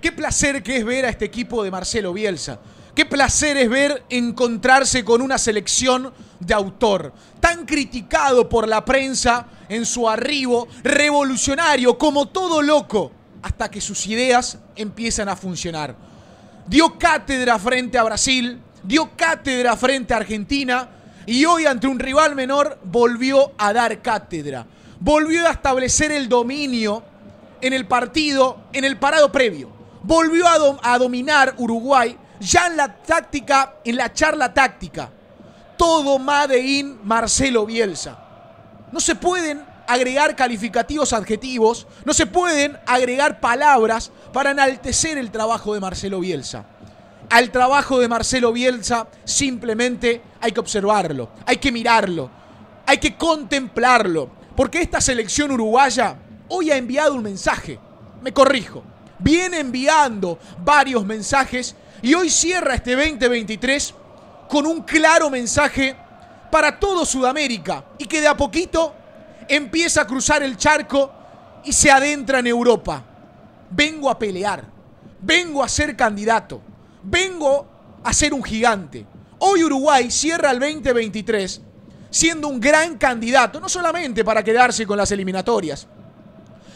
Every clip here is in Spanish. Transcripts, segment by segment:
Qué placer que es ver a este equipo de Marcelo Bielsa. Qué placer es ver encontrarse con una selección de autor, tan criticado por la prensa en su arribo, revolucionario, como todo loco, hasta que sus ideas empiezan a funcionar. Dio cátedra frente a Brasil, dio cátedra frente a Argentina y hoy ante un rival menor volvió a dar cátedra. Volvió a establecer el dominio en el partido, en el parado previo volvió a, dominar Uruguay ya en la táctica, en la charla táctica. Todo Made in Marcelo Bielsa. No se pueden agregar calificativos adjetivos, no se pueden agregar palabras para enaltecer el trabajo de Marcelo Bielsa. Al trabajo de Marcelo Bielsa simplemente hay que observarlo, hay que mirarlo, hay que contemplarlo, porque esta selección uruguaya hoy ha enviado un mensaje, me corrijo, viene enviando varios mensajes y hoy cierra este 2023 con un claro mensaje para todo Sudamérica y que de a poquito empieza a cruzar el charco y se adentra en Europa. Vengo a pelear, vengo a ser candidato, vengo a ser un gigante. Hoy Uruguay cierra el 2023 siendo un gran candidato, no solamente para quedarse con las eliminatorias,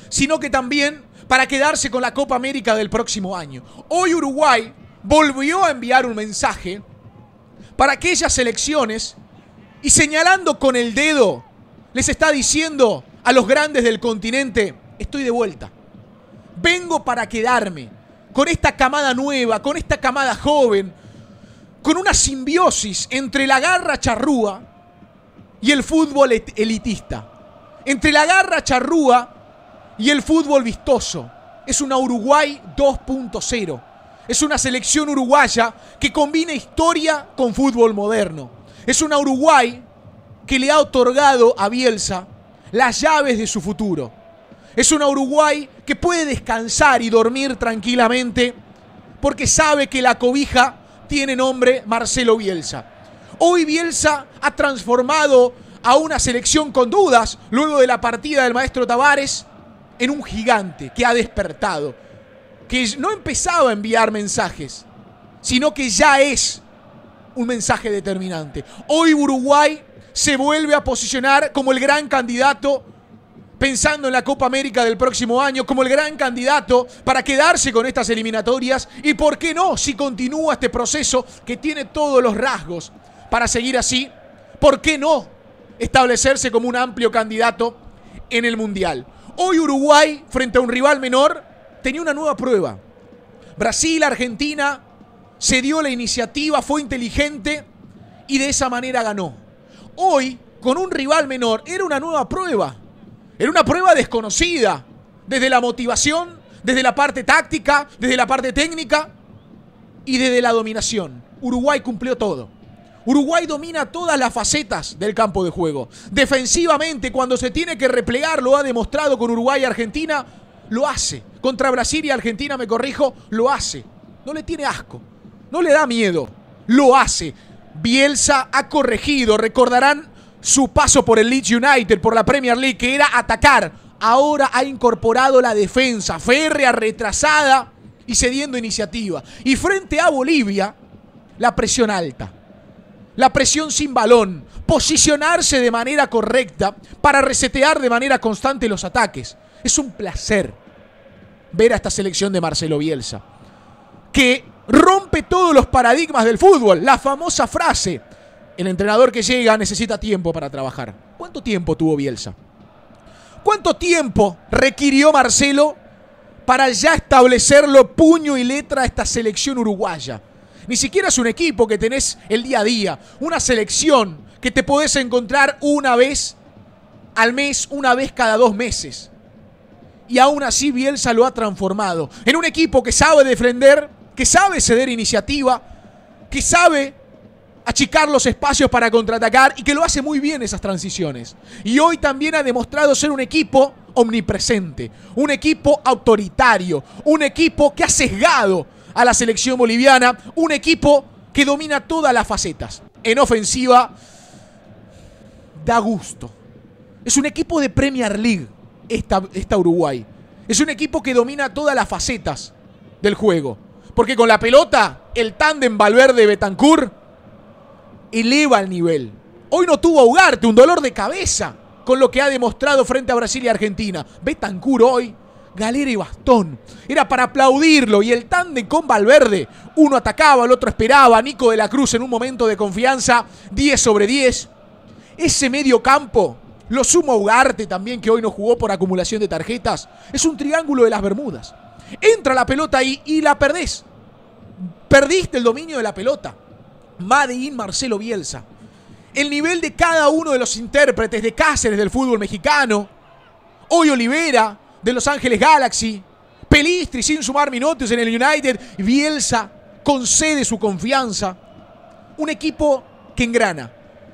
sino que también para quedarse con la Copa América del próximo año. Hoy Uruguay volvió a enviar un mensaje para aquellas elecciones y señalando con el dedo, les está diciendo a los grandes del continente, estoy de vuelta, vengo para quedarme con esta camada nueva, con esta camada joven, con una simbiosis entre la garra charrúa y el fútbol elitista. Entre la garra charrúa y el fútbol vistoso. Es una Uruguay 2.0. Es una selección uruguaya que combina historia con fútbol moderno. Es una Uruguay que le ha otorgado a Bielsa las llaves de su futuro. Es una Uruguay que puede descansar y dormir tranquilamente porque sabe que la cobija tiene nombre Marcelo Bielsa. Hoy Bielsa ha transformado a una selección con dudas luego de la partida del maestro Tavares en un gigante que ha despertado, que no ha empezado a enviar mensajes, sino que ya es un mensaje determinante. Hoy Uruguay se vuelve a posicionar como el gran candidato pensando en la Copa América del próximo año como el gran candidato para quedarse con estas eliminatorias y por qué no si continúa este proceso que tiene todos los rasgos para seguir así, ¿por qué no establecerse como un amplio candidato en el Mundial? Hoy Uruguay, frente a un rival menor, tenía una nueva prueba. Brasil, Argentina, se dio la iniciativa, fue inteligente y de esa manera ganó. Hoy, con un rival menor, era una nueva prueba. Era una prueba desconocida, desde la motivación, desde la parte táctica, desde la parte técnica y desde la dominación. Uruguay cumplió todo. Uruguay domina todas las facetas del campo de juego. Defensivamente, cuando se tiene que replegar, lo ha demostrado con Uruguay y Argentina, lo hace. Contra Brasil y Argentina, me corrijo, lo hace. No le tiene asco, no le da miedo, lo hace. Bielsa ha corregido, recordarán su paso por el Leeds United, por la Premier League, que era atacar. Ahora ha incorporado la defensa férrea, retrasada y cediendo iniciativa. Y frente a Bolivia, la presión alta la presión sin balón, posicionarse de manera correcta para resetear de manera constante los ataques. Es un placer ver a esta selección de Marcelo Bielsa, que rompe todos los paradigmas del fútbol. La famosa frase, el entrenador que llega necesita tiempo para trabajar. ¿Cuánto tiempo tuvo Bielsa? ¿Cuánto tiempo requirió Marcelo para ya establecerlo puño y letra a esta selección uruguaya? Ni siquiera es un equipo que tenés el día a día. Una selección que te podés encontrar una vez al mes, una vez cada dos meses. Y aún así Bielsa lo ha transformado en un equipo que sabe defender, que sabe ceder iniciativa, que sabe achicar los espacios para contraatacar y que lo hace muy bien esas transiciones. Y hoy también ha demostrado ser un equipo omnipresente, un equipo autoritario, un equipo que ha sesgado a la selección boliviana. Un equipo que domina todas las facetas. En ofensiva, da gusto. Es un equipo de Premier League, esta, Uruguay. Es un equipo que domina todas las facetas del juego. Porque con la pelota, el tándem Valverde-Betancourt eleva el nivel. Hoy no tuvo a un dolor de cabeza con lo que ha demostrado frente a Brasil y Argentina. Betancourt hoy galera y bastón. Era para aplaudirlo y el tándem con Valverde. Uno atacaba, el otro esperaba. Nico de la Cruz en un momento de confianza, 10 sobre 10. Ese medio campo, lo sumo Ugarte también, que hoy no jugó por acumulación de tarjetas. Es un triángulo de las Bermudas. Entra la pelota ahí y la perdés. Perdiste el dominio de la pelota. in Marcelo Bielsa. El nivel de cada uno de los intérpretes de Cáceres del fútbol mexicano. Hoy Olivera, de Los Ángeles Galaxy. Pelistri sin sumar minutos en el United. Bielsa concede su confianza. Un equipo que engrana.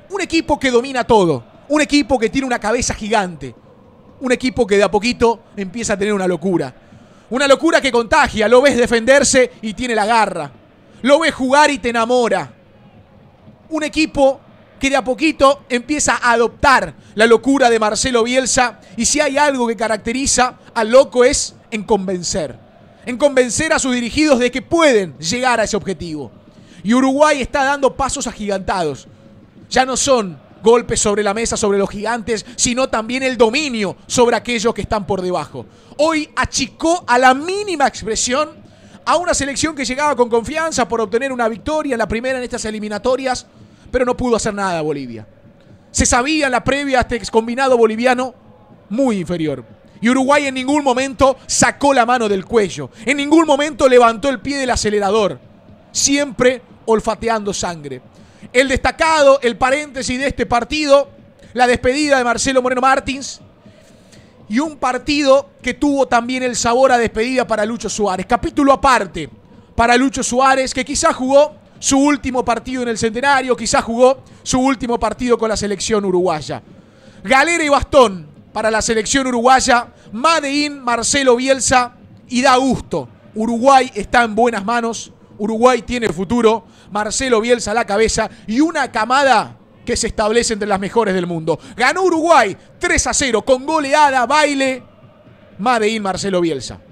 Un equipo que domina todo. Un equipo que tiene una cabeza gigante. Un equipo que de a poquito empieza a tener una locura. Una locura que contagia. Lo ves defenderse y tiene la garra. Lo ves jugar y te enamora. Un equipo que de a poquito empieza a adoptar la locura de Marcelo Bielsa. Y si hay algo que caracteriza al loco es en convencer, en convencer a sus dirigidos de que pueden llegar a ese objetivo. Y Uruguay está dando pasos agigantados. Ya no son golpes sobre la mesa sobre los gigantes, sino también el dominio sobre aquellos que están por debajo. Hoy achicó a la mínima expresión a una selección que llegaba con confianza por obtener una victoria, en la primera en estas eliminatorias, pero no pudo hacer nada Bolivia. Se sabía la previa este combinado boliviano muy inferior. Y Uruguay en ningún momento sacó la mano del cuello. En ningún momento levantó el pie del acelerador. Siempre olfateando sangre. El destacado, el paréntesis de este partido, la despedida de Marcelo Moreno Martins. Y un partido que tuvo también el sabor a despedida para Lucho Suárez. Capítulo aparte para Lucho Suárez, que quizás jugó su último partido en el centenario, quizás jugó su último partido con la selección uruguaya. Galera y bastón, para la selección uruguaya. Madein, Marcelo Bielsa y da gusto. Uruguay está en buenas manos. Uruguay tiene futuro. Marcelo Bielsa a la cabeza y una camada que se establece entre las mejores del mundo. Ganó Uruguay 3 a 0 con goleada, baile. Madein, Marcelo Bielsa.